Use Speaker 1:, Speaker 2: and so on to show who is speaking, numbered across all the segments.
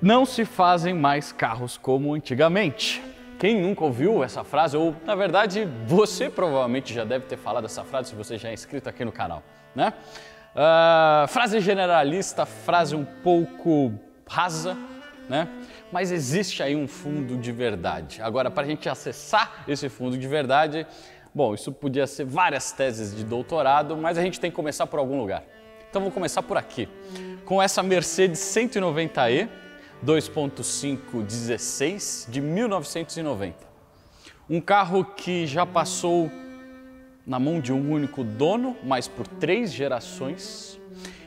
Speaker 1: Não se fazem mais carros como antigamente. Quem nunca ouviu essa frase, ou na verdade você provavelmente já deve ter falado essa frase se você já é inscrito aqui no canal, né? Uh, frase generalista, frase um pouco rasa, né? Mas existe aí um fundo de verdade. Agora, para a gente acessar esse fundo de verdade, bom, isso podia ser várias teses de doutorado, mas a gente tem que começar por algum lugar. Então vou começar por aqui, com essa Mercedes 190E 2.516 de 1990. Um carro que já passou na mão de um único dono, mas por três gerações.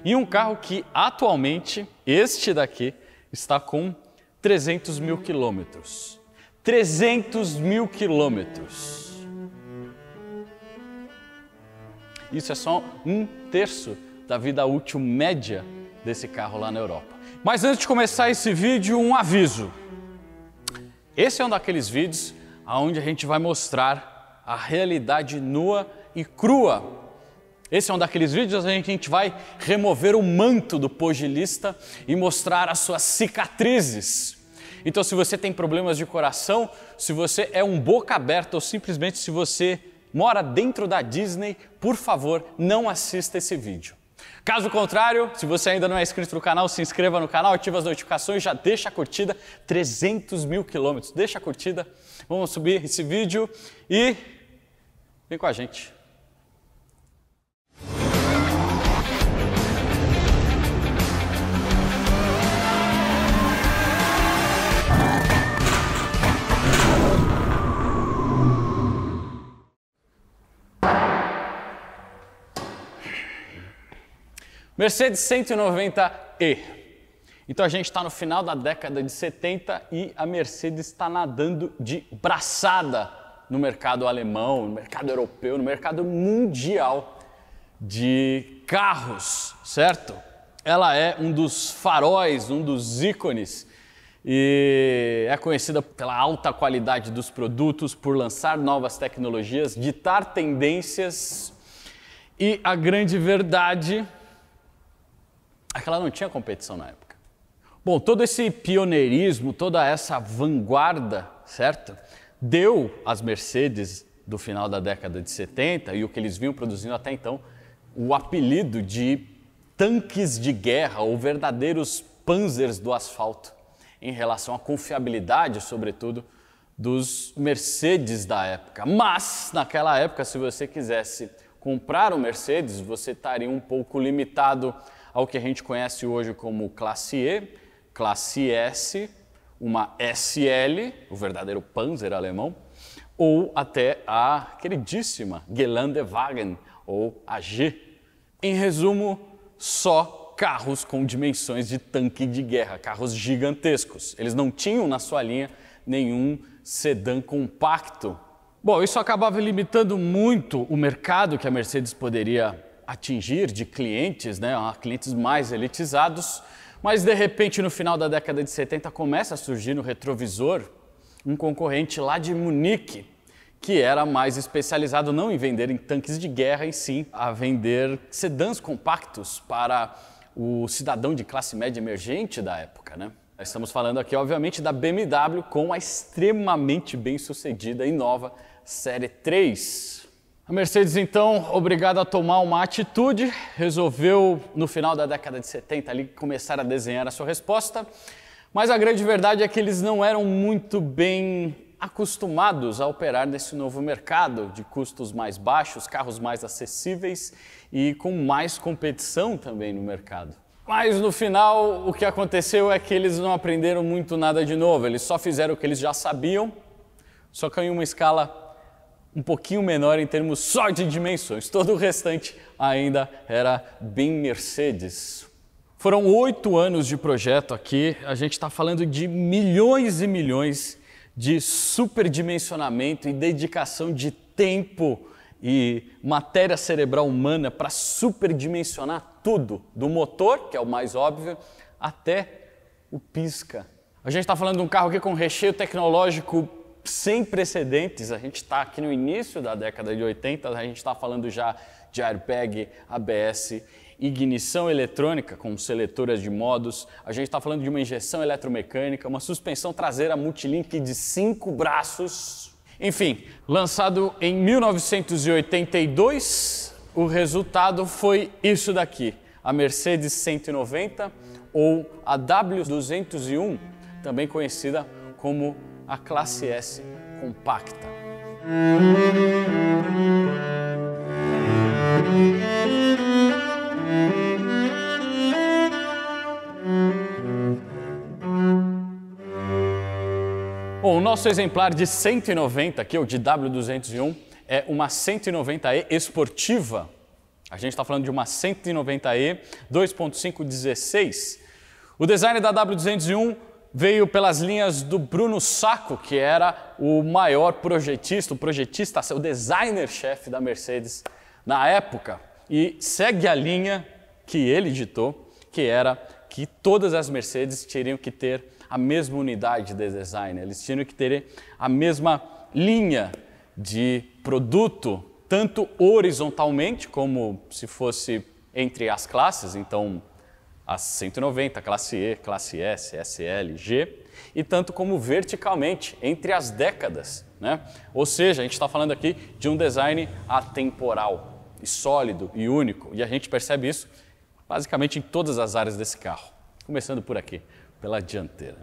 Speaker 1: E um carro que atualmente, este daqui, está com 300 mil quilômetros. 300 mil quilômetros. Isso é só um terço da vida útil média desse carro lá na Europa. Mas antes de começar esse vídeo, um aviso. Esse é um daqueles vídeos onde a gente vai mostrar a realidade nua e crua. Esse é um daqueles vídeos onde a gente vai remover o manto do pugilista e mostrar as suas cicatrizes. Então, se você tem problemas de coração, se você é um boca aberta ou simplesmente se você mora dentro da Disney, por favor, não assista esse vídeo. Caso contrário, se você ainda não é inscrito no canal, se inscreva no canal, ative as notificações, já deixa a curtida, 300 mil quilômetros, deixa a curtida, vamos subir esse vídeo e vem com a gente. Mercedes 190E. Então a gente está no final da década de 70 e a Mercedes está nadando de braçada no mercado alemão, no mercado europeu, no mercado mundial de carros, certo? Ela é um dos faróis, um dos ícones e é conhecida pela alta qualidade dos produtos, por lançar novas tecnologias, ditar tendências e a grande verdade Aquela não tinha competição na época. Bom, todo esse pioneirismo, toda essa vanguarda, certo? Deu às Mercedes do final da década de 70 e o que eles vinham produzindo até então o apelido de tanques de guerra ou verdadeiros panzers do asfalto em relação à confiabilidade, sobretudo, dos Mercedes da época. Mas, naquela época, se você quisesse comprar um Mercedes, você estaria um pouco limitado ao que a gente conhece hoje como classe E, classe S, uma SL, o verdadeiro Panzer alemão, ou até a queridíssima Geländewagen, ou a G. Em resumo, só carros com dimensões de tanque de guerra, carros gigantescos. Eles não tinham na sua linha nenhum sedã compacto. Bom, isso acabava limitando muito o mercado que a Mercedes poderia atingir de clientes, né, clientes mais elitizados, mas de repente no final da década de 70 começa a surgir no retrovisor um concorrente lá de Munique, que era mais especializado não em vender em tanques de guerra e sim a vender sedãs compactos para o cidadão de classe média emergente da época, né? Estamos falando aqui, obviamente, da BMW com a extremamente bem sucedida e nova Série 3, a Mercedes, então, obrigada a tomar uma atitude, resolveu, no final da década de 70, ali, começar a desenhar a sua resposta. Mas a grande verdade é que eles não eram muito bem acostumados a operar nesse novo mercado de custos mais baixos, carros mais acessíveis e com mais competição também no mercado. Mas no final, o que aconteceu é que eles não aprenderam muito nada de novo, eles só fizeram o que eles já sabiam, só que em uma escala um pouquinho menor em termos só de dimensões, todo o restante ainda era bem Mercedes. Foram oito anos de projeto aqui, a gente está falando de milhões e milhões de superdimensionamento e dedicação de tempo e matéria cerebral humana para superdimensionar tudo, do motor, que é o mais óbvio, até o pisca. A gente está falando de um carro aqui com recheio tecnológico sem precedentes. A gente está aqui no início da década de 80, a gente está falando já de airbag, ABS, ignição eletrônica com seletoras de modos, a gente está falando de uma injeção eletromecânica, uma suspensão traseira multilink de cinco braços. Enfim, lançado em 1982, o resultado foi isso daqui: a Mercedes 190 ou a W201, também conhecida como a classe S compacta. Bom, o nosso exemplar de 190 que é o de W201, é uma 190E esportiva. A gente está falando de uma 190E 2.516. O design da W201 veio pelas linhas do Bruno Sacco, que era o maior projetista, o projetista, o designer-chefe da Mercedes na época, e segue a linha que ele ditou, que era que todas as Mercedes teriam que ter a mesma unidade de design, eles tinham que ter a mesma linha de produto, tanto horizontalmente como se fosse entre as classes, então a 190, classe E, classe S, SL, G, e tanto como verticalmente, entre as décadas. Né? Ou seja, a gente está falando aqui de um design atemporal, e sólido e único, e a gente percebe isso basicamente em todas as áreas desse carro, começando por aqui, pela dianteira.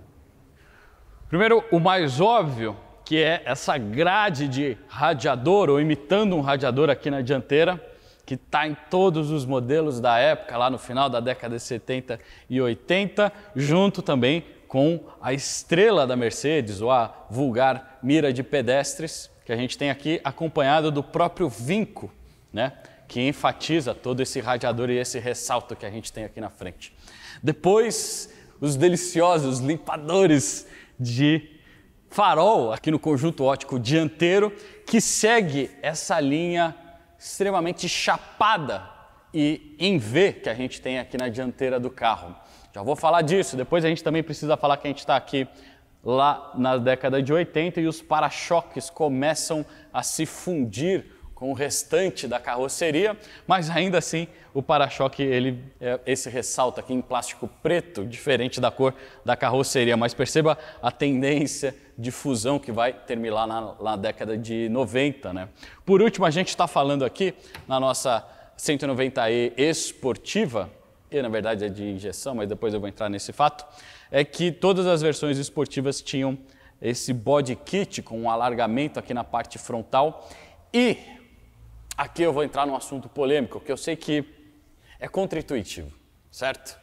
Speaker 1: Primeiro, o mais óbvio, que é essa grade de radiador, ou imitando um radiador aqui na dianteira, que está em todos os modelos da época, lá no final da década de 70 e 80, junto também com a estrela da Mercedes, ou a vulgar mira de pedestres, que a gente tem aqui, acompanhado do próprio vinco, né? que enfatiza todo esse radiador e esse ressalto que a gente tem aqui na frente. Depois, os deliciosos limpadores de farol aqui no conjunto ótico dianteiro, que segue essa linha extremamente chapada e em V que a gente tem aqui na dianteira do carro. Já vou falar disso, depois a gente também precisa falar que a gente está aqui lá na década de 80 e os para-choques começam a se fundir com o restante da carroceria, mas ainda assim o para-choque ele é, esse ressalta aqui em plástico preto, diferente da cor da carroceria, mas perceba a tendência de fusão que vai terminar na, na década de 90, né? Por último, a gente está falando aqui na nossa 190e esportiva, e na verdade é de injeção, mas depois eu vou entrar nesse fato, é que todas as versões esportivas tinham esse body kit com um alargamento aqui na parte frontal e Aqui eu vou entrar num assunto polêmico que eu sei que é contraintuitivo, certo?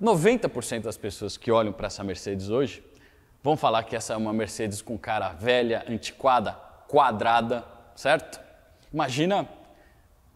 Speaker 1: 90% das pessoas que olham para essa Mercedes hoje vão falar que essa é uma Mercedes com cara velha, antiquada, quadrada, certo? Imagina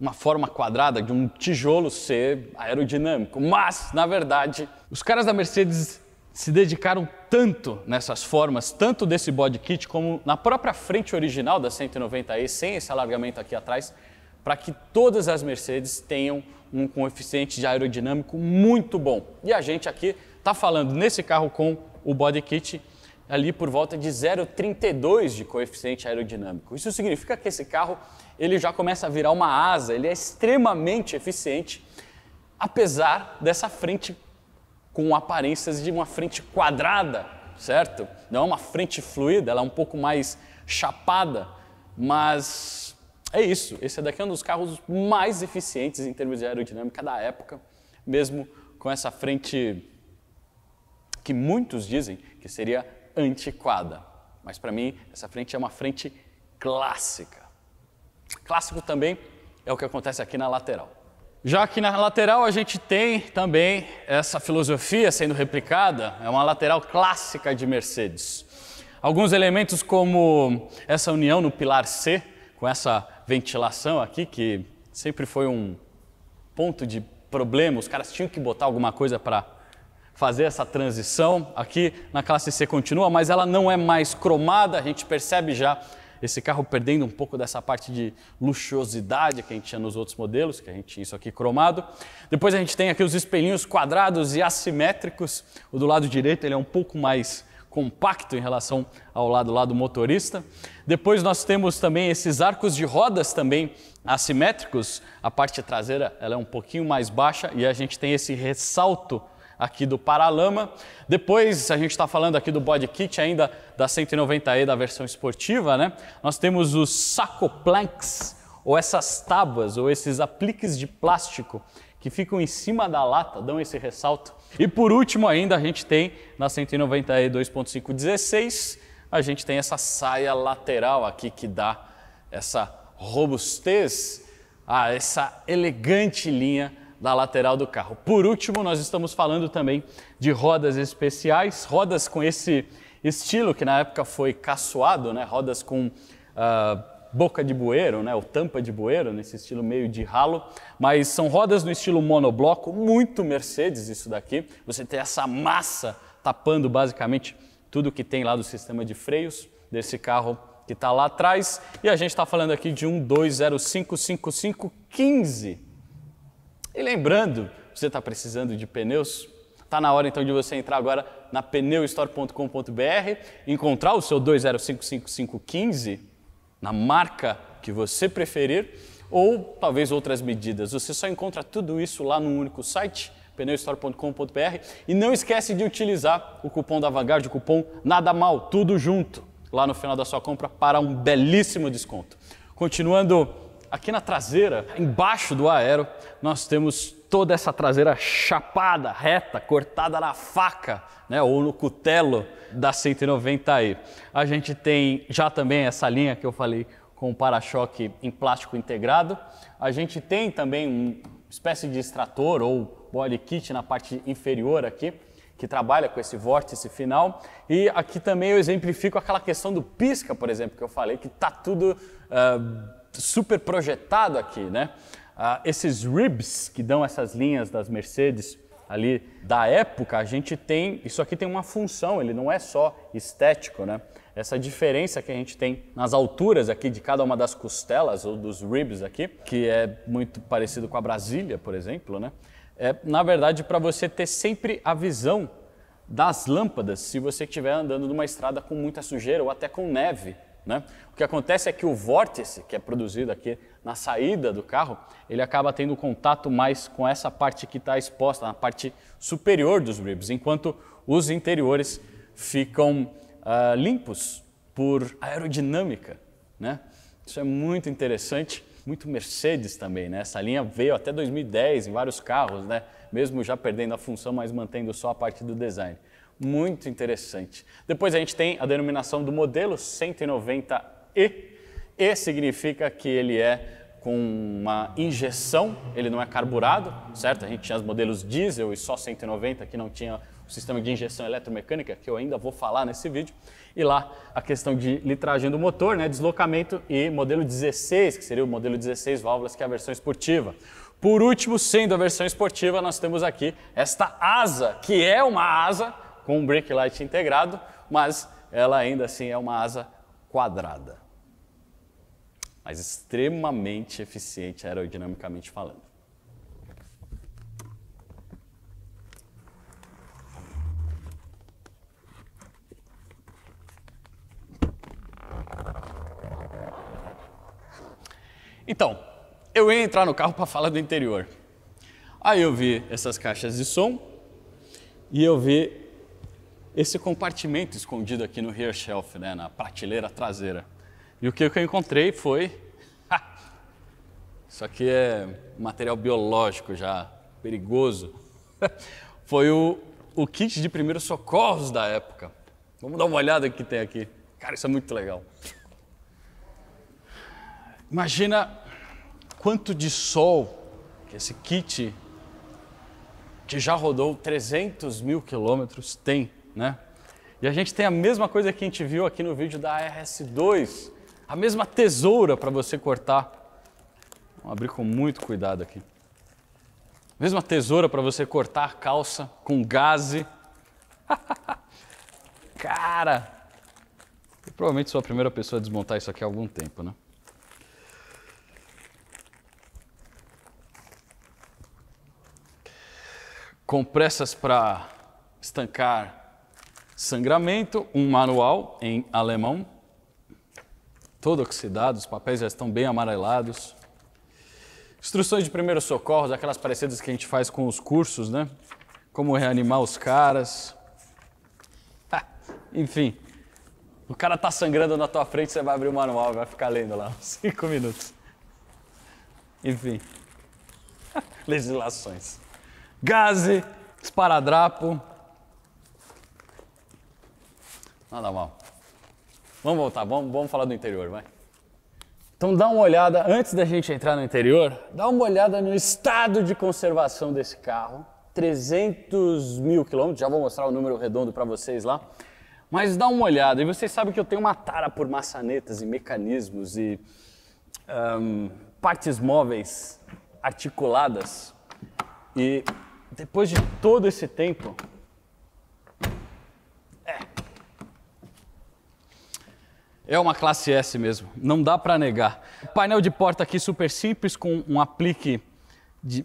Speaker 1: uma forma quadrada de um tijolo ser aerodinâmico, mas na verdade, os caras da Mercedes se dedicaram tanto nessas formas, tanto desse body kit como na própria frente original da 190E, sem esse alargamento aqui atrás, para que todas as Mercedes tenham um coeficiente de aerodinâmico muito bom. E a gente aqui está falando nesse carro com o body kit ali por volta de 0,32 de coeficiente aerodinâmico. Isso significa que esse carro ele já começa a virar uma asa, ele é extremamente eficiente, apesar dessa frente com aparências de uma frente quadrada, certo? Não é uma frente fluida, ela é um pouco mais chapada, mas é isso. Esse daqui é um dos carros mais eficientes em termos de aerodinâmica da época, mesmo com essa frente que muitos dizem que seria antiquada. Mas para mim, essa frente é uma frente clássica. Clássico também é o que acontece aqui na lateral. Já que na lateral a gente tem também essa filosofia sendo replicada, é uma lateral clássica de Mercedes. Alguns elementos como essa união no pilar C, com essa ventilação aqui, que sempre foi um ponto de problema, os caras tinham que botar alguma coisa para fazer essa transição. Aqui na classe C continua, mas ela não é mais cromada, a gente percebe já esse carro perdendo um pouco dessa parte de luxuosidade que a gente tinha nos outros modelos, que a gente tinha isso aqui cromado. Depois a gente tem aqui os espelhinhos quadrados e assimétricos. O do lado direito ele é um pouco mais compacto em relação ao lado lá do motorista. Depois nós temos também esses arcos de rodas também assimétricos. A parte traseira ela é um pouquinho mais baixa e a gente tem esse ressalto aqui do Paralama. Depois, a gente está falando aqui do body kit ainda da 190E da versão esportiva, né? Nós temos os sacoplanks, ou essas tábuas, ou esses apliques de plástico que ficam em cima da lata, dão esse ressalto. E por último ainda, a gente tem na 190E 2.516, a gente tem essa saia lateral aqui que dá essa robustez a ah, essa elegante linha da lateral do carro. Por último, nós estamos falando também de rodas especiais, rodas com esse estilo que na época foi caçoado, né? rodas com uh, boca de bueiro, né? ou tampa de bueiro, nesse estilo meio de ralo, mas são rodas no estilo monobloco, muito Mercedes isso daqui. Você tem essa massa tapando basicamente tudo que tem lá do sistema de freios desse carro que está lá atrás. E a gente está falando aqui de um 2055515 e lembrando, você está precisando de pneus? Está na hora então de você entrar agora na pneustore.com.br, encontrar o seu 2055515 na marca que você preferir ou talvez outras medidas. Você só encontra tudo isso lá num único site, pneustore.com.br e não esquece de utilizar o cupom da Vanguard, o cupom nada mal, tudo junto, lá no final da sua compra para um belíssimo desconto. Continuando Aqui na traseira, embaixo do aero, nós temos toda essa traseira chapada, reta, cortada na faca, né, ou no cutelo da 190i. A gente tem já também essa linha que eu falei com o para-choque em plástico integrado. A gente tem também uma espécie de extrator ou body kit na parte inferior aqui, que trabalha com esse vórtice final. E aqui também eu exemplifico aquela questão do pisca, por exemplo, que eu falei, que está tudo uh, super projetado aqui, né? Ah, esses ribs que dão essas linhas das Mercedes ali da época, a gente tem, isso aqui tem uma função, ele não é só estético, né? Essa diferença que a gente tem nas alturas aqui de cada uma das costelas ou dos ribs aqui, que é muito parecido com a Brasília, por exemplo, né? É, na verdade, para você ter sempre a visão das lâmpadas, se você estiver andando numa estrada com muita sujeira ou até com neve, né? O que acontece é que o vórtice, que é produzido aqui na saída do carro, ele acaba tendo contato mais com essa parte que está exposta, na parte superior dos ribs, enquanto os interiores ficam uh, limpos por aerodinâmica. Né? Isso é muito interessante, muito Mercedes também. Né? Essa linha veio até 2010 em vários carros, né? mesmo já perdendo a função, mas mantendo só a parte do design muito interessante. Depois a gente tem a denominação do modelo 190E. E significa que ele é com uma injeção, ele não é carburado, certo? A gente tinha os modelos diesel e só 190 que não tinha o sistema de injeção eletromecânica, que eu ainda vou falar nesse vídeo. E lá a questão de litragem do motor, né, deslocamento e modelo 16, que seria o modelo 16 válvulas, que é a versão esportiva. Por último, sendo a versão esportiva, nós temos aqui esta asa, que é uma asa com um brake light integrado, mas ela ainda assim é uma asa quadrada. Mas extremamente eficiente aerodinamicamente falando. Então, eu ia entrar no carro para falar do interior. Aí eu vi essas caixas de som e eu vi esse compartimento escondido aqui no rear shelf, né, na prateleira traseira. E o que eu encontrei foi. Isso aqui é material biológico já, perigoso. foi o, o kit de primeiros socorros da época. Vamos dar uma olhada que tem aqui. Cara, isso é muito legal. Imagina quanto de sol que esse kit, que já rodou 300 mil quilômetros, tem né? E a gente tem a mesma coisa que a gente viu aqui no vídeo da RS2, a mesma tesoura para você cortar. Vou abrir com muito cuidado aqui. Mesma tesoura para você cortar a calça com gaze. Cara! Eu provavelmente sou a primeira pessoa a desmontar isso aqui há algum tempo, né? Compressas para estancar Sangramento, um manual em alemão, todo oxidado, os papéis já estão bem amarelados. Instruções de primeiros socorros, aquelas parecidas que a gente faz com os cursos, né? Como reanimar os caras. Ha, ah, enfim, o cara tá sangrando na tua frente, você vai abrir o manual e vai ficar lendo lá cinco minutos. Enfim, legislações. Gaze, esparadrapo, nada mal. Vamos voltar, vamos, vamos falar do interior, vai. Então dá uma olhada, antes da gente entrar no interior, dá uma olhada no estado de conservação desse carro. 300 mil quilômetros, já vou mostrar o número redondo para vocês lá. Mas dá uma olhada, e vocês sabem que eu tenho uma tara por maçanetas e mecanismos e um, partes móveis articuladas. E depois de todo esse tempo, É uma classe S mesmo, não dá para negar. Painel de porta aqui super simples, com um aplique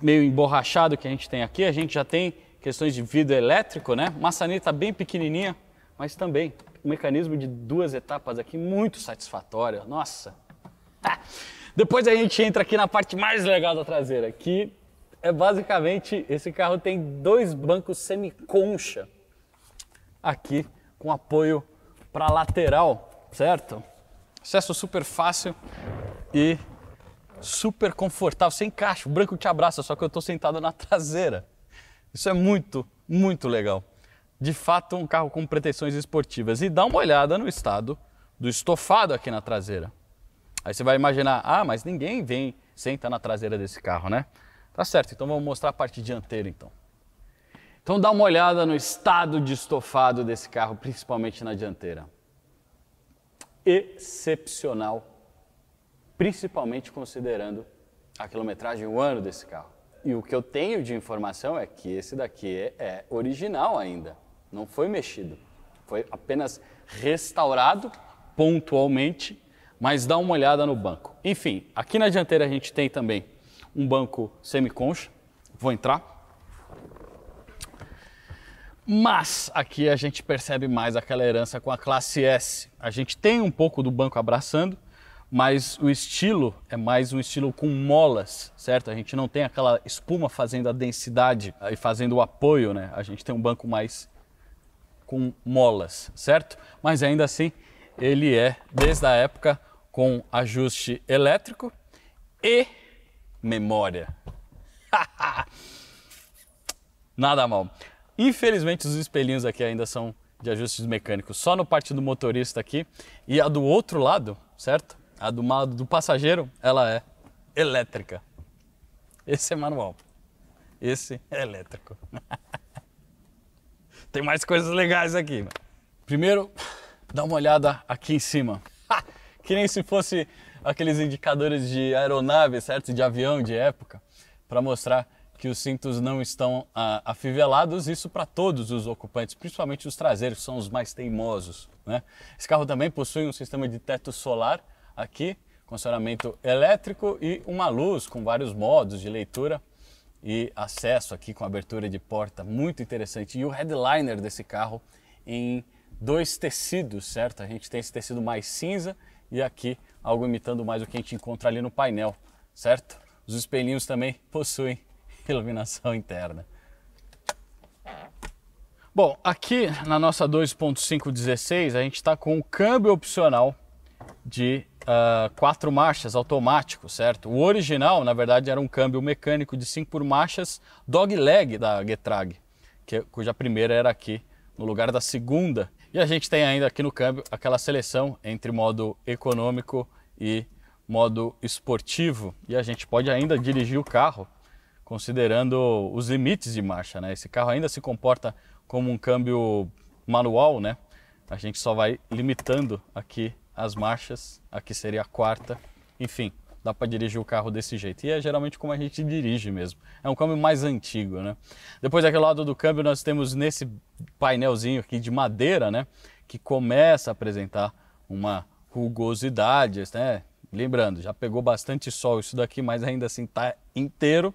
Speaker 1: meio emborrachado que a gente tem aqui. A gente já tem questões de vidro elétrico, né? Maçaneta bem pequenininha, mas também um mecanismo de duas etapas aqui muito satisfatório. Nossa! Ah! Depois a gente entra aqui na parte mais legal da traseira, que é basicamente esse carro tem dois bancos semiconcha aqui com apoio para lateral certo? Acesso super fácil e super confortável, sem encaixa. O branco te abraça, só que eu estou sentado na traseira. Isso é muito, muito legal. De fato, um carro com pretensões esportivas. E dá uma olhada no estado do estofado aqui na traseira. Aí você vai imaginar, ah, mas ninguém vem, senta na traseira desse carro, né? Tá certo, então vamos mostrar a parte dianteira então. Então dá uma olhada no estado de estofado desse carro, principalmente na dianteira excepcional, principalmente considerando a quilometragem, o ano desse carro. E o que eu tenho de informação é que esse daqui é, é, original ainda, não foi mexido, foi apenas restaurado pontualmente, mas dá uma olhada no banco. Enfim, aqui na dianteira a gente tem também um banco semi semi-concha, vou entrar. Mas aqui a gente percebe mais aquela herança com a classe S. A gente tem um pouco do banco abraçando, mas o estilo é mais um estilo com molas, certo? A gente não tem aquela espuma fazendo a densidade e fazendo o apoio, né? A gente tem um banco mais com molas, certo? Mas ainda assim, ele é, desde a época, com ajuste elétrico e memória. Nada mal. Infelizmente, os espelhinhos aqui ainda são de ajustes mecânicos, só no parte do motorista aqui. E a do outro lado, certo? A do lado do passageiro, ela é elétrica. Esse é manual. Esse é elétrico. Tem mais coisas legais aqui. Primeiro, dá uma olhada aqui em cima. Que nem se fosse aqueles indicadores de aeronave, certo? De avião de época, para mostrar que os cintos não estão ah, afivelados, isso para todos os ocupantes, principalmente os traseiros, que são os mais teimosos. Né? Esse carro também possui um sistema de teto solar aqui, condicionamento elétrico e uma luz com vários modos de leitura e acesso aqui com abertura de porta, muito interessante. E o headliner desse carro em dois tecidos, certo? A gente tem esse tecido mais cinza e aqui algo imitando mais o que a gente encontra ali no painel, certo? Os espelhinhos também possuem iluminação interna. Bom, aqui na nossa 2.516 a gente está com um câmbio opcional de uh, quatro marchas automático, certo? O original, na verdade, era um câmbio mecânico de cinco por marchas dogleg da Getrag, que, cuja primeira era aqui no lugar da segunda. E a gente tem ainda aqui no câmbio aquela seleção entre modo econômico e modo esportivo. E a gente pode ainda dirigir o carro considerando os limites de marcha, né? Esse carro ainda se comporta como um câmbio manual, né? A gente só vai limitando aqui as marchas, aqui seria a quarta, enfim, dá para dirigir o carro desse jeito. E é geralmente como a gente dirige mesmo. É um câmbio mais antigo, né? Depois daquele lado do câmbio nós temos nesse painelzinho aqui de madeira, né? Que começa a apresentar uma rugosidade, né? Lembrando, já pegou bastante sol isso daqui, mas ainda assim tá inteiro.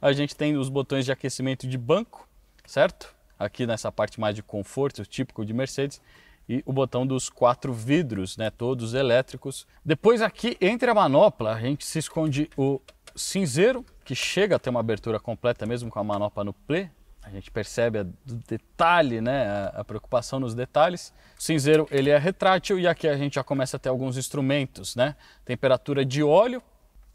Speaker 1: A gente tem os botões de aquecimento de banco, certo? Aqui nessa parte mais de conforto, típico de Mercedes. E o botão dos quatro vidros, né? Todos elétricos. Depois aqui, entre a manopla, a gente se esconde o cinzeiro, que chega a ter uma abertura completa mesmo com a manopla no play, a gente percebe o detalhe, né, a, a, preocupação nos detalhes. O cinzeiro ele é retrátil e aqui a gente já começa a ter alguns instrumentos, né? Temperatura de óleo,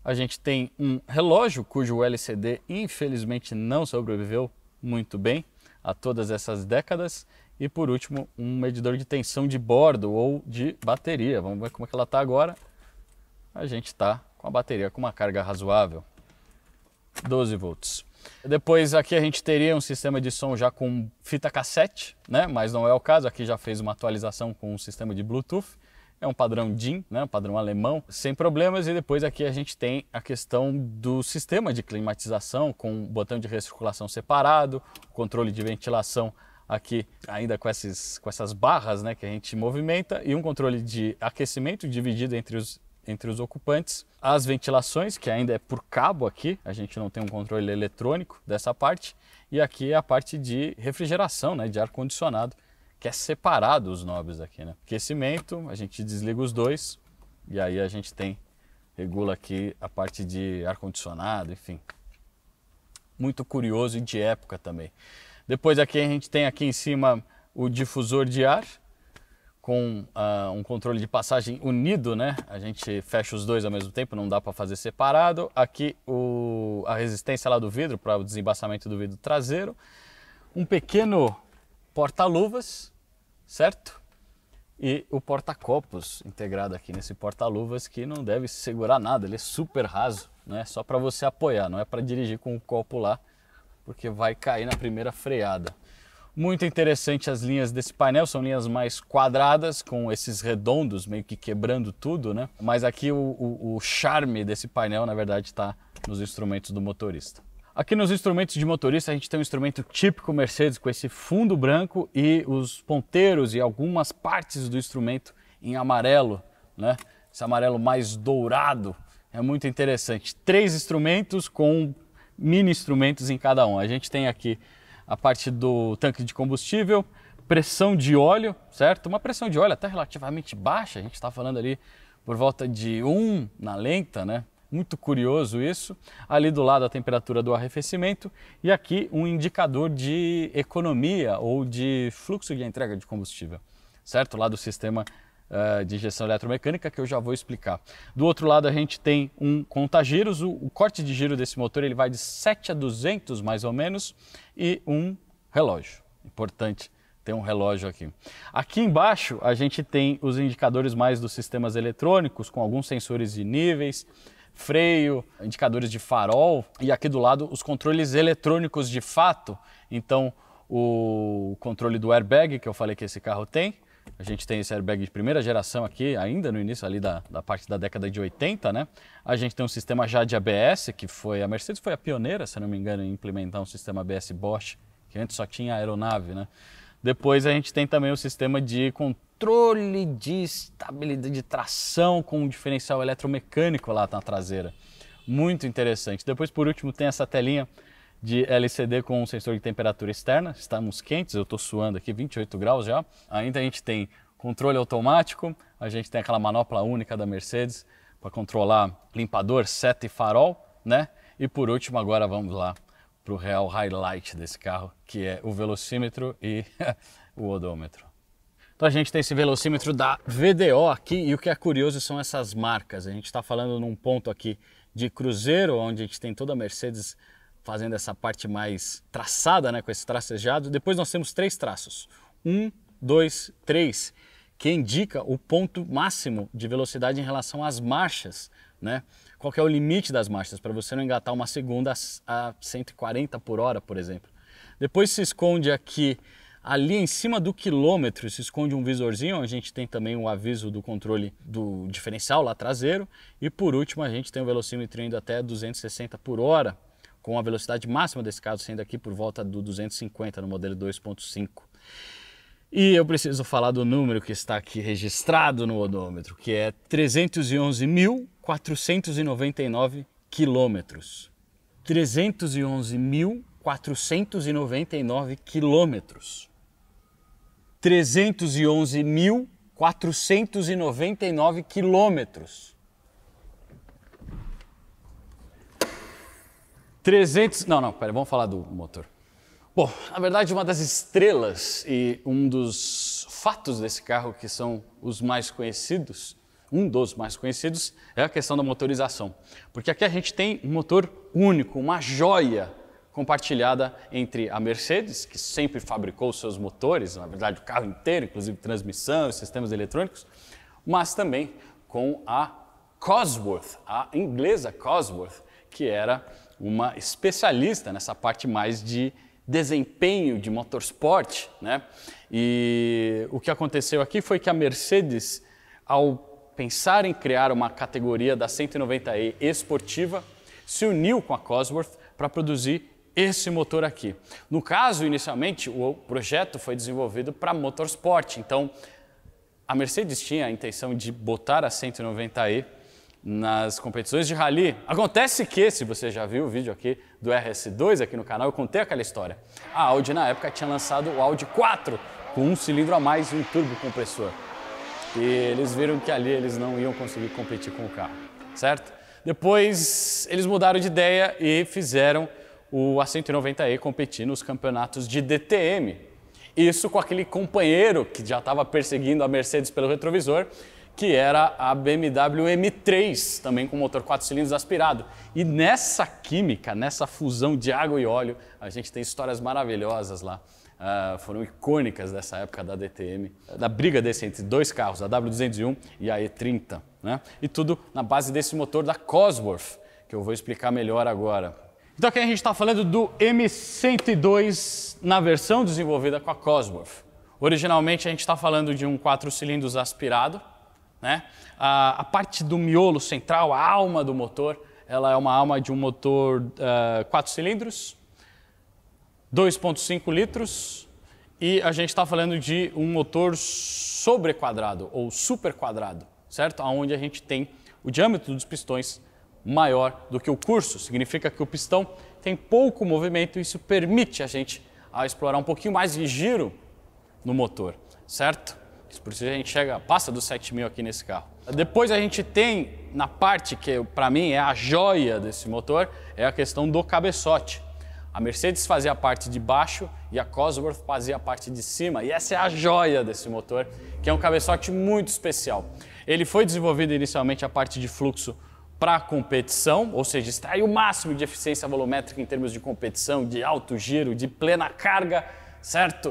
Speaker 1: a gente tem um relógio cujo LCD infelizmente não sobreviveu muito bem a todas essas décadas. E por último, um medidor de tensão de bordo ou de bateria. Vamos ver como é que ela está agora. A gente está com a bateria com uma carga razoável, 12 volts. Depois aqui a gente teria um sistema de som já com fita cassete, né? mas não é o caso, aqui já fez uma atualização com um sistema de Bluetooth é um padrão DIN, né, um padrão alemão, sem problemas. E depois aqui a gente tem a questão do sistema de climatização com um botão de recirculação separado, controle de ventilação aqui ainda com, esses, com essas barras né, que a gente movimenta e um controle de aquecimento dividido entre os, entre os ocupantes. As ventilações, que ainda é por cabo aqui, a gente não tem um controle eletrônico dessa parte. E aqui é a parte de refrigeração, né, de ar-condicionado, que é separado os nobres aqui, né? Aquecimento, a gente desliga os dois e aí a gente tem, regula aqui a parte de ar-condicionado, enfim. Muito curioso e de época também. Depois aqui a gente tem aqui em cima o difusor de ar com uh, um controle de passagem unido, né? A gente fecha os dois ao mesmo tempo, não dá para fazer separado. Aqui o, a resistência lá do vidro para o desembaçamento do vidro traseiro. Um pequeno porta-luvas certo? E o porta-copos integrado aqui nesse porta-luvas que não deve segurar nada, ele é super raso, é Só para você apoiar, não é para dirigir com o copo lá, porque vai cair na primeira freada. Muito interessante as linhas desse painel, são linhas mais quadradas, com esses redondos meio que quebrando tudo, né? Mas aqui o, o, o charme desse painel, na verdade, está nos instrumentos do motorista. Aqui nos instrumentos de motorista, a gente tem um instrumento típico Mercedes com esse fundo branco e os ponteiros e algumas partes do instrumento em amarelo, né? Esse amarelo mais dourado. É muito interessante. Três instrumentos com mini instrumentos em cada um. A gente tem aqui a parte do tanque de combustível, pressão de óleo, certo? Uma pressão de óleo até relativamente baixa, a gente está falando ali por volta de 1 um na lenta, né? Muito curioso isso. Ali do lado a temperatura do arrefecimento e aqui um indicador de economia ou de fluxo de entrega de combustível, certo? Lá do sistema uh, de injeção eletromecânica que eu já vou explicar. Do outro lado a gente tem um contagiros, o, o corte de giro desse motor ele vai de 7 a 200 mais ou menos e um relógio. Importante tem um relógio aqui. Aqui embaixo a gente tem os indicadores mais dos sistemas eletrônicos, com alguns sensores de níveis, freio, indicadores de farol e aqui do lado os controles eletrônicos de fato. Então, o controle do airbag que eu falei que esse carro tem. A gente tem esse airbag de primeira geração aqui, ainda no início ali da, da parte da década de 80, né? A gente tem um sistema já de ABS, que foi a Mercedes foi a pioneira, se não me engano, em implementar um sistema ABS Bosch, que antes só tinha aeronave, né? Depois a gente tem também o sistema de controle de estabilidade de tração com um diferencial eletromecânico lá na traseira. Muito interessante. Depois, por último, tem essa telinha de LCD com um sensor de temperatura externa. Estamos quentes, eu estou suando aqui, 28 graus já. Ainda a gente tem controle automático, a gente tem aquela manopla única da Mercedes para controlar limpador, seta e farol, né? E por último, agora vamos lá para o real highlight desse carro, que é o velocímetro e o odômetro. Então a gente tem esse velocímetro da VDO aqui e o que é curioso são essas marcas. A gente está falando num ponto aqui de cruzeiro, onde a gente tem toda a Mercedes fazendo essa parte mais traçada, né, com esse tracejado. Depois nós temos três traços, um, dois, três, que indica o ponto máximo de velocidade em relação às marchas, né? Qual é o limite das marchas para você não engatar uma segunda a 140 por hora, por exemplo. Depois se esconde aqui Ali em cima do quilômetro se esconde um visorzinho, a gente tem também o um aviso do controle do diferencial lá traseiro. E por último, a gente tem o velocímetro indo até 260 por hora, com a velocidade máxima desse caso sendo aqui por volta do 250 no modelo 2.5. E eu preciso falar do número que está aqui registrado no odômetro, que é 311.499 quilômetros. 311.499 quilômetros. 311.499 quilômetros. 300. Não, não, pera, vamos falar do motor. Bom, na verdade, uma das estrelas e um dos fatos desse carro que são os mais conhecidos, um dos mais conhecidos, é a questão da motorização. Porque aqui a gente tem um motor único, uma joia compartilhada entre a Mercedes, que sempre fabricou seus motores, na verdade o carro inteiro, inclusive transmissão e sistemas eletrônicos, mas também com a Cosworth, a inglesa Cosworth, que era uma especialista nessa parte mais de desempenho de motorsport, né? E o que aconteceu aqui foi que a Mercedes, ao pensar em criar uma categoria da 190e esportiva, se uniu com a Cosworth para produzir esse motor aqui. No caso, inicialmente, o projeto foi desenvolvido para motorsport, então a Mercedes tinha a intenção de botar a 190i nas competições de rally. Acontece que, se você já viu o vídeo aqui do RS2 aqui no canal, eu contei aquela história. A Audi na época tinha lançado o Audi 4 com um cilindro a mais e um turbo compressor. E eles viram que ali eles não iam conseguir competir com o carro, certo? Depois eles mudaram de ideia e fizeram o A190E competir nos campeonatos de DTM. Isso com aquele companheiro que já estava perseguindo a Mercedes pelo retrovisor, que era a BMW M3, também com motor 4 cilindros aspirado. E nessa química, nessa fusão de água e óleo, a gente tem histórias maravilhosas lá. Uh, foram icônicas dessa época da DTM, da briga desse entre dois carros, a W201 e a E30. Né? E tudo na base desse motor da Cosworth, que eu vou explicar melhor agora. Então aqui a gente está falando do M102 na versão desenvolvida com a Cosworth. Originalmente a gente está falando de um quatro cilindros aspirado, né? A, a, parte do miolo central, a alma do motor, ela é uma alma de um motor uh, quatro cilindros, 2.5 litros, e a gente está falando de um motor sobrequadrado ou superquadrado, certo? Onde a gente tem o diâmetro dos pistões maior do que o curso. Significa que o pistão tem pouco movimento e isso permite a gente a explorar um pouquinho mais de giro no motor, certo? Por isso a gente chega, passa dos 7 mil aqui nesse carro. Depois a gente tem na parte que para mim é a joia desse motor, é a questão do cabeçote. A Mercedes fazia a parte de baixo e a Cosworth fazia a parte de cima. E essa é a joia desse motor, que é um cabeçote muito especial. Ele foi desenvolvido inicialmente a parte de fluxo para competição, ou seja, extrair o máximo de eficiência volumétrica em termos de competição, de alto giro, de plena carga, certo?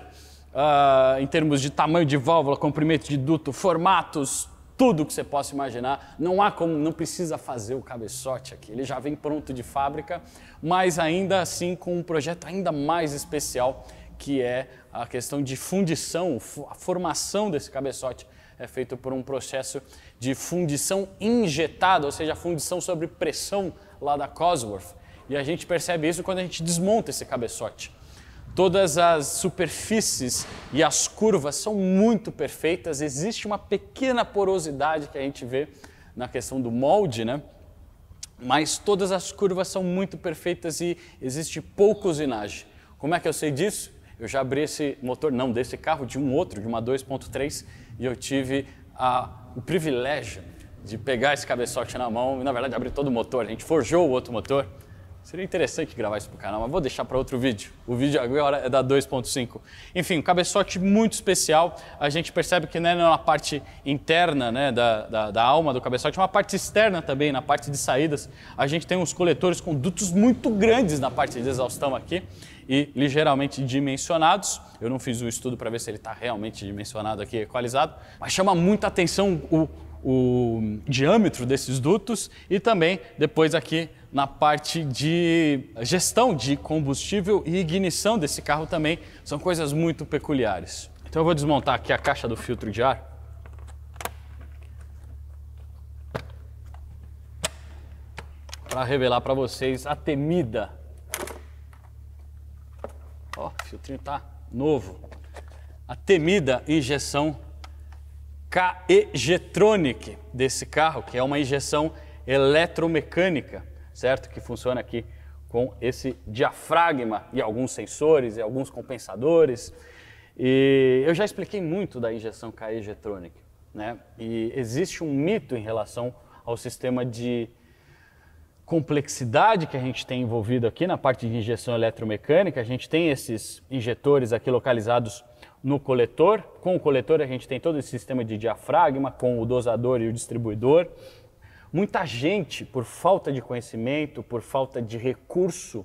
Speaker 1: Uh, em termos de tamanho de válvula, comprimento de duto, formatos, tudo que você possa imaginar. Não há como, não precisa fazer o cabeçote aqui. Ele já vem pronto de fábrica, mas ainda assim com um projeto ainda mais especial que é a questão de fundição, a formação desse cabeçote é feito por um processo de fundição injetada, ou seja, fundição sob pressão lá da Cosworth. E a gente percebe isso quando a gente desmonta esse cabeçote. Todas as superfícies e as curvas são muito perfeitas, existe uma pequena porosidade que a gente vê na questão do molde, né? Mas todas as curvas são muito perfeitas e existe pouco usinagem. Como é que eu sei disso? Eu já abri esse motor, não, desse carro, de um outro, de uma 2.3, e eu tive a, o privilégio de pegar esse cabeçote na mão e, na verdade, abrir todo o motor. A gente forjou o outro motor. Seria interessante gravar isso para o canal, mas vou deixar para outro vídeo. O vídeo agora é da 2.5. Enfim, um cabeçote muito especial. A gente percebe que né, não é na parte interna né, da, da, da alma do cabeçote, é uma parte externa também, na parte de saídas. A gente tem uns coletores com dutos muito grandes na parte de exaustão aqui e ligeiramente dimensionados. Eu não fiz o estudo para ver se ele está realmente dimensionado aqui, equalizado, mas chama muita atenção o, o diâmetro desses dutos e também depois aqui na parte de gestão de combustível e ignição desse carro também são coisas muito peculiares. Então eu vou desmontar aqui a caixa do filtro de ar. Para revelar para vocês a temida o trem tá novo. A temida injeção KEG-Tronic desse carro, que é uma injeção eletromecânica, certo? Que funciona aqui com esse diafragma e alguns sensores e alguns compensadores. E eu já expliquei muito da injeção KEG-Tronic, né? E existe um mito em relação ao sistema de complexidade que a gente tem envolvido aqui na parte de injeção eletromecânica, a gente tem esses injetores aqui localizados no coletor. Com o coletor a gente tem todo esse sistema de diafragma, com o dosador e o distribuidor. Muita gente, por falta de conhecimento, por falta de recurso,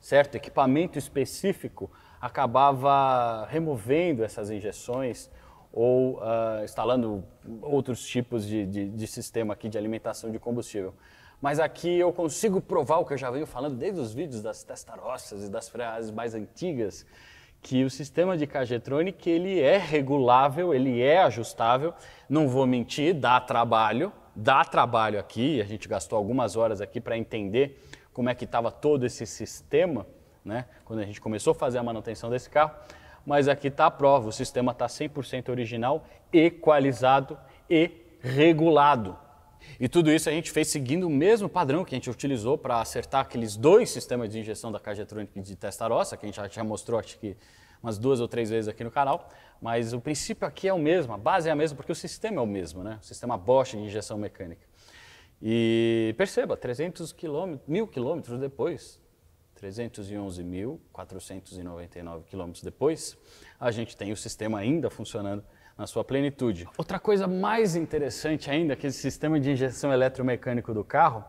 Speaker 1: certo, equipamento específico, acabava removendo essas injeções ou uh, instalando outros tipos de, de, de sistema aqui de alimentação de combustível mas aqui eu consigo provar o que eu já venho falando desde os vídeos das testarossas e das frases mais antigas, que o sistema de Kgetronic ele é regulável, ele é ajustável, não vou mentir, dá trabalho, dá trabalho aqui, a gente gastou algumas horas aqui para entender como é que estava todo esse sistema, né, quando a gente começou a fazer a manutenção desse carro, mas aqui está a prova, o sistema está 100% original, equalizado e regulado. E tudo isso a gente fez seguindo o mesmo padrão que a gente utilizou para acertar aqueles dois sistemas de injeção da caixa eletrônica de testarossa, que a gente já, mostrou acho que umas duas ou três vezes aqui no canal, mas o princípio aqui é o mesmo, a base é a mesma, porque o sistema é o mesmo, né? O sistema Bosch de injeção mecânica. E perceba, 300 quilômetros, mil quilômetros depois, 311.499 quilômetros depois, a gente tem o sistema ainda funcionando na sua plenitude. Outra coisa mais interessante ainda que esse sistema de injeção eletromecânico do carro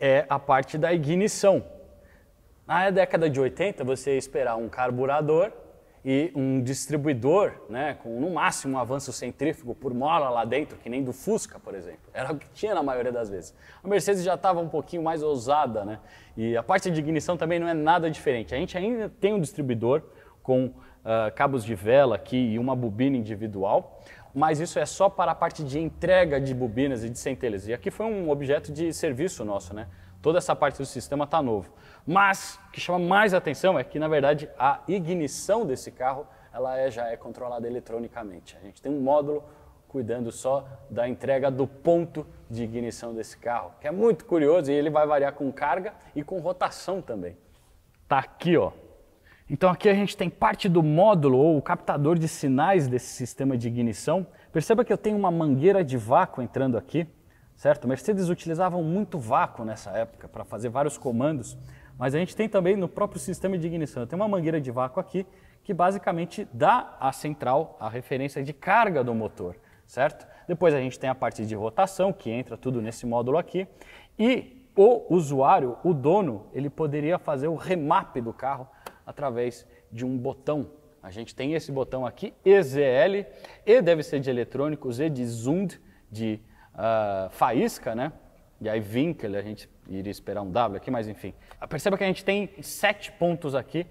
Speaker 1: é a parte da ignição. Na década de 80, você esperar um carburador e um distribuidor, né, com no máximo um avanço centrífugo por mola lá dentro, que nem do Fusca, por exemplo. Era o que tinha na maioria das vezes. A Mercedes já estava um pouquinho mais ousada, né? E a parte de ignição também não é nada diferente. A gente ainda tem um distribuidor com uh, cabos de vela aqui e uma bobina individual, mas isso é só para a parte de entrega de bobinas e de centelhas. E aqui foi um objeto de serviço nosso, né? Toda essa parte do sistema está novo. Mas o que chama mais atenção é que, na verdade, a ignição desse carro ela é, já é controlada eletronicamente. A gente tem um módulo cuidando só da entrega do ponto de ignição desse carro, que é muito curioso e ele vai variar com carga e com rotação também. Tá aqui, ó. Então aqui a gente tem parte do módulo ou captador de sinais desse sistema de ignição. Perceba que eu tenho uma mangueira de vácuo entrando aqui, certo? Mercedes utilizavam muito vácuo nessa época para fazer vários comandos, mas a gente tem também no próprio sistema de ignição. Eu tenho uma mangueira de vácuo aqui que basicamente dá à central a referência de carga do motor, certo? Depois a gente tem a parte de rotação, que entra tudo nesse módulo aqui, e o usuário, o dono, ele poderia fazer o remap do carro através de um botão. A gente tem esse botão aqui, EZL, E deve ser de eletrônico, Z de Zund, de uh, faísca, né? E aí Winkel, a gente iria esperar um W aqui, mas enfim. Perceba que a gente tem sete pontos aqui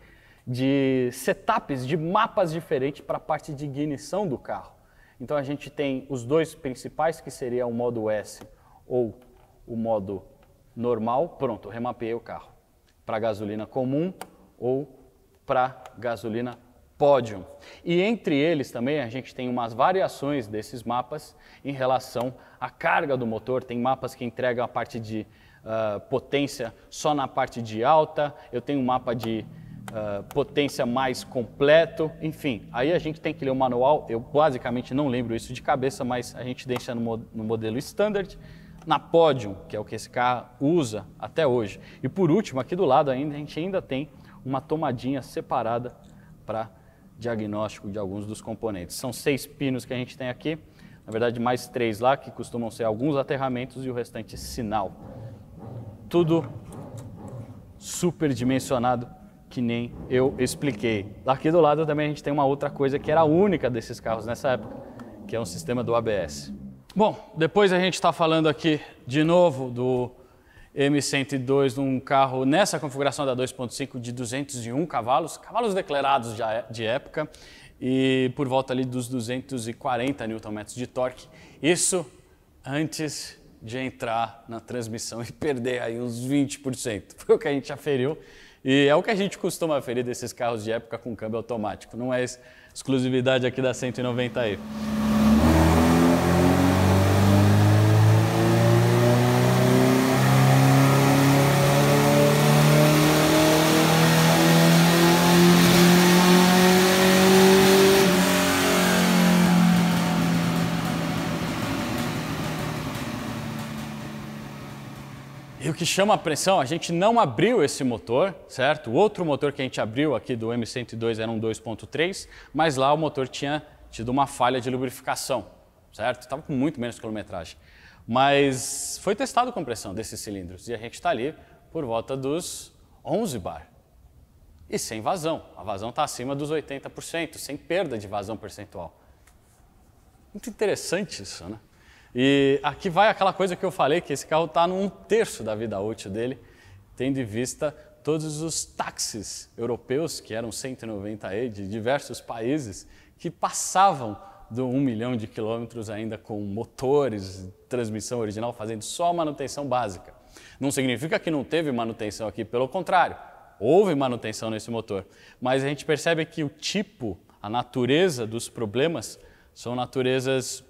Speaker 1: de setups, de mapas diferentes para a parte de ignição do carro. Então a gente tem os dois principais, que seria o modo S ou o modo normal. Pronto, remapeei o carro para gasolina comum ou para gasolina Podium. E entre eles também a gente tem umas variações desses mapas em relação à carga do motor. Tem mapas que entregam a parte de uh, potência só na parte de alta, eu tenho um mapa de Uh, potência mais completo, enfim. Aí a gente tem que ler o manual. Eu basicamente não lembro isso de cabeça, mas a gente deixa no, no modelo standard, na Podium, que é o que esse carro usa até hoje. E por último, aqui do lado ainda, a gente ainda tem uma tomadinha separada para diagnóstico de alguns dos componentes. São seis pinos que a gente tem aqui, na verdade mais três lá, que costumam ser alguns aterramentos e o restante sinal. Tudo superdimensionado que nem eu expliquei. Aqui do lado também a gente tem uma outra coisa que era única desses carros nessa época, que é um sistema do ABS. Bom, depois a gente está falando aqui de novo do M102 num carro nessa configuração da 2.5 de 201 cavalos, cavalos declarados é, de época, e por volta ali dos 240 Nm de torque. Isso antes de entrar na transmissão e perder aí uns 20%. Foi o que a gente aferiu e é o que a gente costuma aferir desses carros de época com câmbio automático, não é exclusividade aqui da 190 aí. que chama a pressão, a gente não abriu esse motor, certo? O outro motor que a gente abriu aqui do M102 era um 2.3, mas lá o motor tinha tido uma falha de lubrificação, certo? Estava com muito menos quilometragem. Mas foi testado com pressão desses cilindros e a gente está ali por volta dos 11 bar. E sem vazão. A vazão está acima dos 80%, sem perda de vazão percentual. Muito interessante isso, né? E aqui vai aquela coisa que eu falei, que esse carro está num terço da vida útil dele, tendo em vista todos os táxis europeus, que eram 190E, de diversos países, que passavam do 1 milhão de quilômetros ainda com motores, transmissão original, fazendo só manutenção básica. Não significa que não teve manutenção aqui, pelo contrário, houve manutenção nesse motor. Mas a gente percebe que o tipo, a natureza dos problemas são naturezas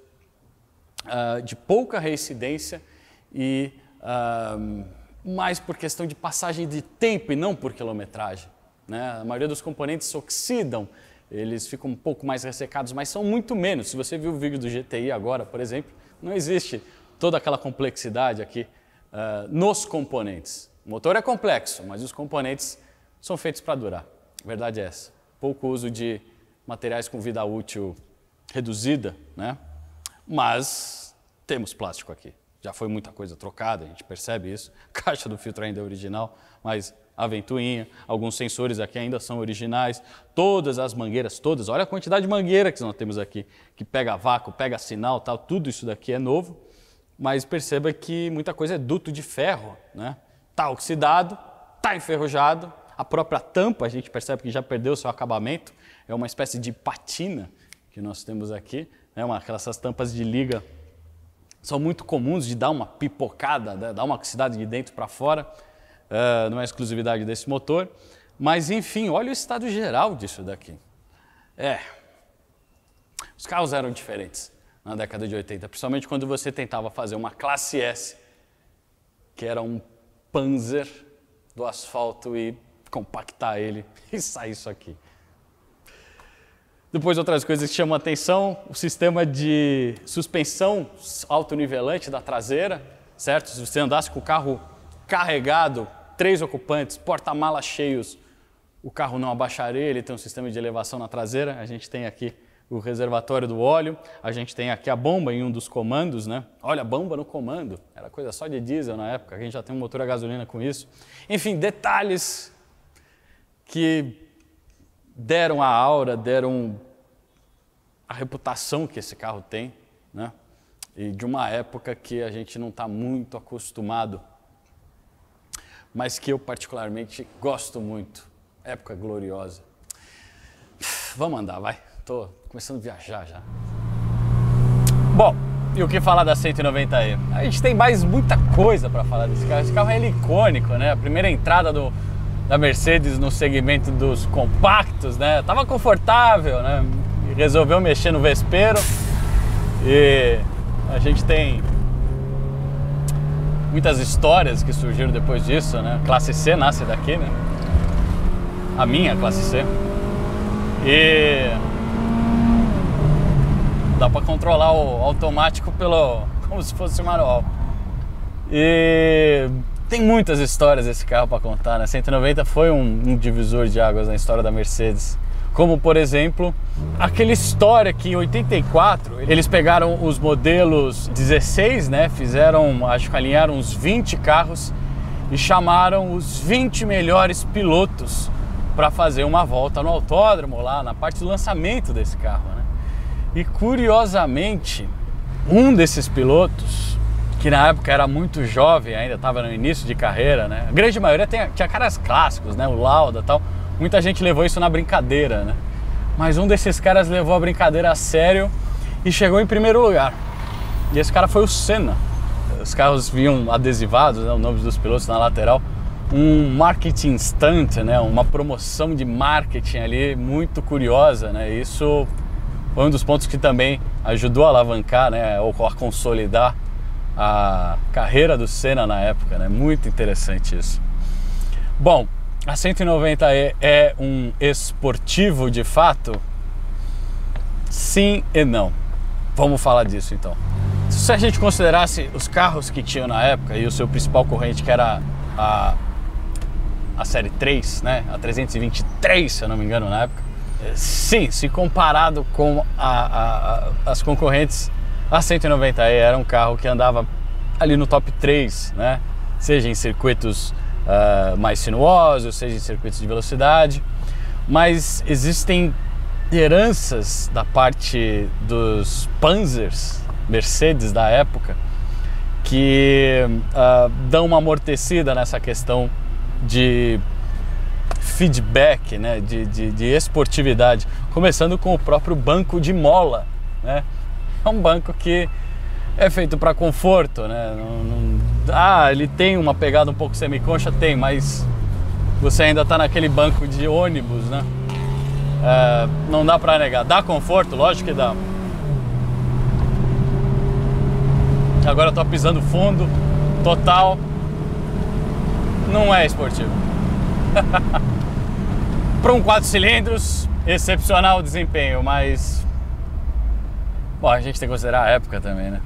Speaker 1: ah, de pouca reincidência e uh, mais por questão de passagem de tempo e não por quilometragem. Né? A maioria dos componentes se oxidam, eles ficam um pouco mais ressecados, mas são muito menos. Se você viu o vídeo do GTI agora, por exemplo, não existe toda aquela complexidade aqui uh, nos componentes. O motor é complexo, mas os componentes são feitos para durar. verdade é essa. Pouco uso de materiais com vida útil reduzida, né? mas temos plástico aqui. Já foi muita coisa trocada, a gente percebe isso. Caixa do filtro ainda é original, mas a ventoinha, alguns sensores aqui ainda são originais. Todas as mangueiras, todas, olha a quantidade de mangueira que nós temos aqui, que pega vácuo, pega sinal, tal, tudo isso daqui é novo. Mas perceba que muita coisa é duto de ferro, né? Tá oxidado, tá enferrujado, a própria tampa, a gente percebe que já perdeu seu acabamento, é uma espécie de patina que nós temos aqui né, uma, aquelas tampas de liga são muito comuns de dar uma pipocada, né, dar uma oxidada de dentro para fora, uh, não é exclusividade desse motor. Mas enfim, olha o estado geral disso daqui. É, os carros eram diferentes na década de 80, principalmente quando você tentava fazer uma classe S, que era um Panzer do asfalto e compactar ele e sair isso aqui. Depois, outras coisas que chamam atenção: o sistema de suspensão autonivelante da traseira, certo? Se você andasse com o carro carregado, três ocupantes, porta-malas cheios, o carro não abaixaria, ele tem um sistema de elevação na traseira. A gente tem aqui o reservatório do óleo, a gente tem aqui a bomba em um dos comandos, né? Olha, a bomba no comando, era coisa só de diesel na época, a gente já tem um motor a gasolina com isso. Enfim, detalhes que deram a aura, deram a reputação que esse carro tem, né? E de uma época que a gente não está muito acostumado, mas que eu particularmente gosto muito. Época gloriosa. Vamos andar, vai. Tô começando a viajar já. Bom, e o que falar da 190e? A gente tem mais muita coisa para falar desse carro. Esse carro é icônico, né? A primeira entrada do da Mercedes no segmento dos compactos, né? tava confortável, né? resolveu mexer no vespeiro. E a gente tem muitas histórias que surgiram depois disso, né? classe C nasce daqui, né? A minha classe C. E dá para controlar o automático pelo como se fosse o manual. E tem muitas histórias esse carro para contar, né? 190 foi um, um, divisor de águas na história da Mercedes. Como, por exemplo, aquela história que em 84 eles pegaram os modelos 16, né? Fizeram, acho que alinharam uns 20 carros e chamaram os 20 melhores pilotos para fazer uma volta no autódromo lá, na parte do lançamento desse carro, né? E curiosamente, um desses pilotos que na época era muito jovem, ainda estava no início de carreira, né? A grande maioria tem, tinha caras clássicos, né? O Lauda tal. Muita gente levou isso na brincadeira, né? Mas um desses caras levou a brincadeira a sério e chegou em primeiro lugar. E esse cara foi o Senna. Os carros vinham adesivados, né, os nomes dos pilotos na lateral. Um marketing stunt, né, uma promoção de marketing ali muito curiosa. Né, isso foi um dos pontos que também ajudou a alavancar né, ou a consolidar a carreira do Senna na época, né? Muito interessante isso. Bom, a 190E é, é um esportivo de fato? Sim e não. Vamos falar disso então. Se a gente considerasse os carros que tinham na época e o seu principal corrente, que era a, a série 3, né? A 323, se eu não me engano, na época. Sim, se comparado com a, a, a, as concorrentes, a 190E era um carro que andava ali no top 3, né? Seja em circuitos uh, mais sinuosos, seja em circuitos de velocidade. Mas existem heranças da parte dos Panzers, Mercedes da época, que uh, dão uma amortecida nessa questão de feedback, né? de, de, de esportividade. Começando com o próprio banco de mola, né? é um banco que é feito para conforto, né? Não, não... Ah, ele tem uma pegada um pouco semiconcha, tem, mas você ainda está naquele banco de ônibus, né? É, não dá para negar. Dá conforto, lógico que dá. Agora eu tô pisando fundo, total. Não é esportivo. para um quatro cilindros, excepcional desempenho, mas Bom, a gente tem que considerar a época também, né?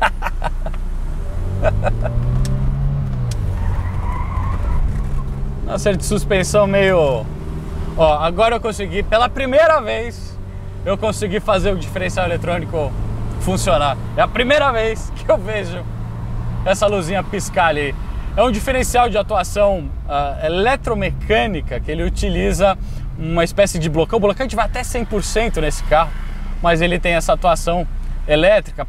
Speaker 1: Nossa, acerto de suspensão meio. Ó, agora eu consegui, pela primeira vez, eu consegui fazer o diferencial eletrônico funcionar. É a primeira vez que eu vejo essa luzinha piscar ali. É um diferencial de atuação uh, eletromecânica que ele utiliza uma espécie de blocão. O blocante vai até 100% nesse carro mas ele tem essa atuação elétrica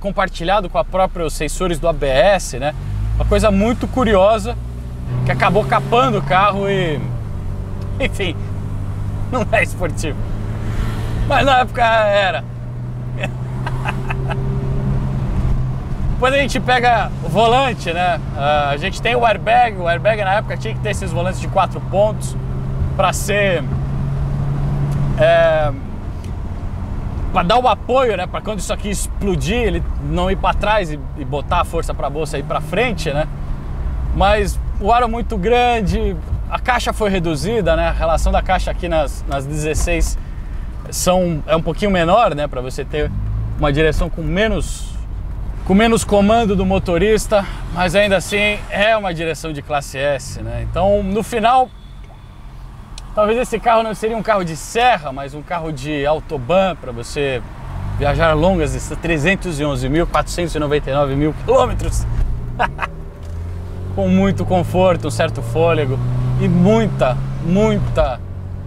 Speaker 1: compartilhado com a própria os sensores do ABS, né? Uma coisa muito curiosa que acabou capando o carro e enfim, não é esportivo. Mas na época era. Depois a gente pega o volante, né? a gente tem o airbag, o airbag na época tinha que ter esses volantes de quatro pontos para ser é, para dar o apoio, né? Para quando isso aqui explodir, ele não ir para trás e, e, botar a força para a bolsa aí para frente, né? Mas o aro é muito grande, a caixa foi reduzida, né? A relação da caixa aqui nas, nas 16 são é um pouquinho menor, né? Para você ter uma direção com menos com menos comando do motorista, mas ainda assim é uma direção de classe S, né? Então no final Talvez esse carro não seria um carro de serra, mas um carro de autobahn para você viajar longas 311.499 mil quilômetros. Com muito conforto, um certo fôlego e muita, muita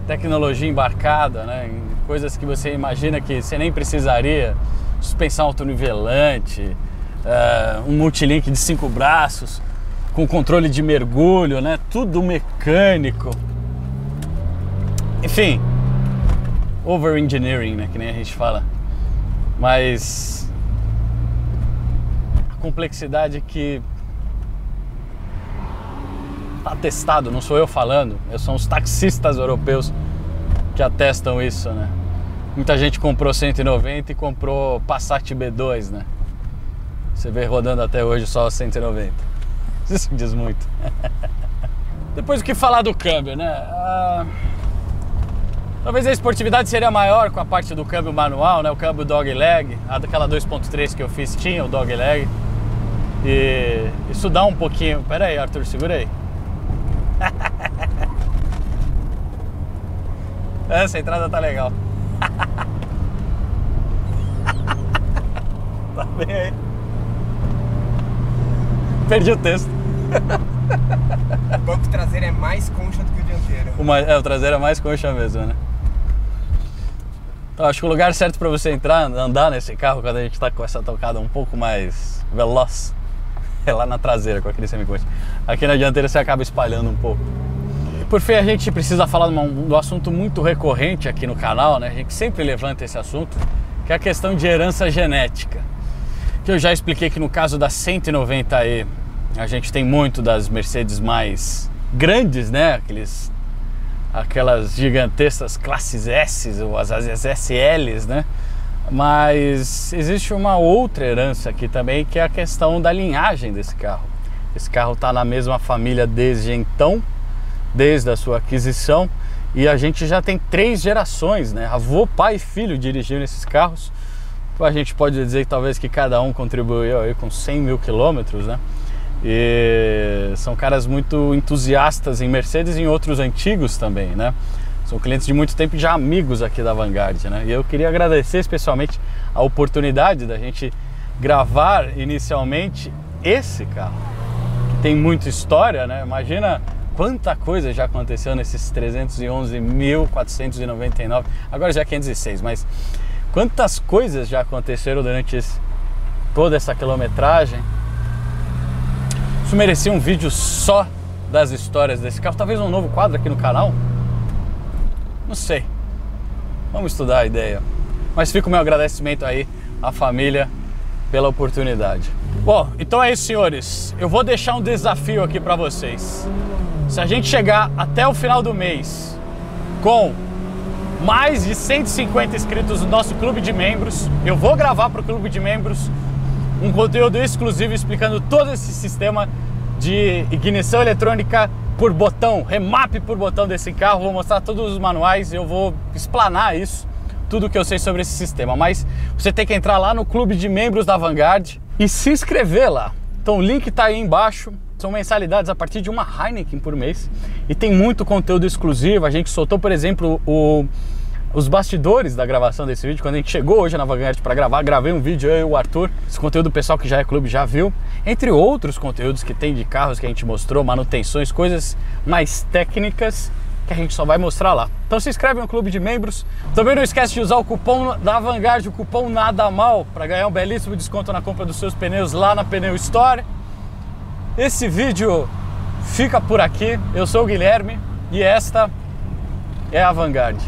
Speaker 1: tecnologia embarcada, né? Coisas que você imagina que você nem precisaria. Suspensão autonivelante, uh, um multilink de cinco braços, com controle de mergulho, né? Tudo mecânico. Enfim, over engineering, né? Que nem a gente fala. Mas a complexidade é que tá testado não sou eu falando, são os taxistas europeus que atestam isso, né? Muita gente comprou 190 e comprou Passat B2, né? Você vê rodando até hoje só 190. Isso me diz muito. Depois o que falar do câmbio, né? Ah... Talvez a esportividade seria maior com a parte do câmbio manual, né? O câmbio dog leg, aquela 2.3 que eu fiz tinha o dog leg E isso dá um pouquinho. Pera aí, Arthur, segura aí. Essa entrada tá legal. tá bem aí. Perdi o texto. O banco traseiro é mais concha do que o dianteiro. Uma, é, o traseiro é mais concha mesmo, né? Então acho que o lugar certo para você entrar, andar nesse carro quando a gente está com essa tocada um pouco mais veloz é lá na traseira com aquele semicoche. Aqui na dianteira você acaba espalhando um pouco. E por fim, a gente precisa falar de um, do assunto muito recorrente aqui no canal, né? A gente sempre levanta esse assunto, que é a questão de herança genética. Que eu já expliquei que no caso da 190e, a gente tem muito das Mercedes mais grandes, né? Aqueles aquelas gigantescas classes S ou as, as SLs, né? Mas existe uma outra herança aqui também, que é a questão da linhagem desse carro. Esse carro está na mesma família desde então, desde a sua aquisição, e a gente já tem três gerações, né? Avô, pai e filho dirigindo esses carros. A gente pode dizer que talvez que cada um contribuiu aí com 100 mil quilômetros, né? E são caras muito entusiastas em Mercedes e em outros antigos também, né? São clientes de muito tempo já amigos aqui da Vanguard, né? E eu queria agradecer especialmente a oportunidade da gente gravar inicialmente esse carro, que tem muita história, né? Imagina quanta coisa já aconteceu nesses 311.499, agora já é 506, mas quantas coisas já aconteceram durante esse, toda essa quilometragem isso merecia um vídeo só das histórias desse carro. Talvez um novo quadro aqui no canal. Não sei. Vamos estudar a ideia. Mas fica o meu agradecimento aí à família pela oportunidade. Bom, então é isso, senhores. Eu vou deixar um desafio aqui para vocês. Se a gente chegar até o final do mês com mais de 150 inscritos no nosso clube de membros, eu vou gravar para o clube de membros um conteúdo exclusivo explicando todo esse sistema de ignição eletrônica por botão, remap por botão desse carro. Vou mostrar todos os manuais, eu vou explanar isso, tudo que eu sei sobre esse sistema. Mas você tem que entrar lá no clube de membros da Vanguard e se inscrever lá. Então o link está aí embaixo. São mensalidades a partir de uma Heineken por mês e tem muito conteúdo exclusivo. A gente soltou, por exemplo, o os bastidores da gravação desse vídeo. Quando a gente chegou hoje na Vanguard para gravar, gravei um vídeo, eu e o Arthur. Esse conteúdo pessoal que já é clube já viu. Entre outros conteúdos que tem de carros que a gente mostrou, manutenções, coisas mais técnicas que a gente só vai mostrar lá. Então se inscreve no clube de membros. Também não esquece de usar o cupom da Vanguard, o cupom Nada Mal, para ganhar um belíssimo desconto na compra dos seus pneus lá na Pneu Store. Esse vídeo fica por aqui. Eu sou o Guilherme e esta é a Vanguard.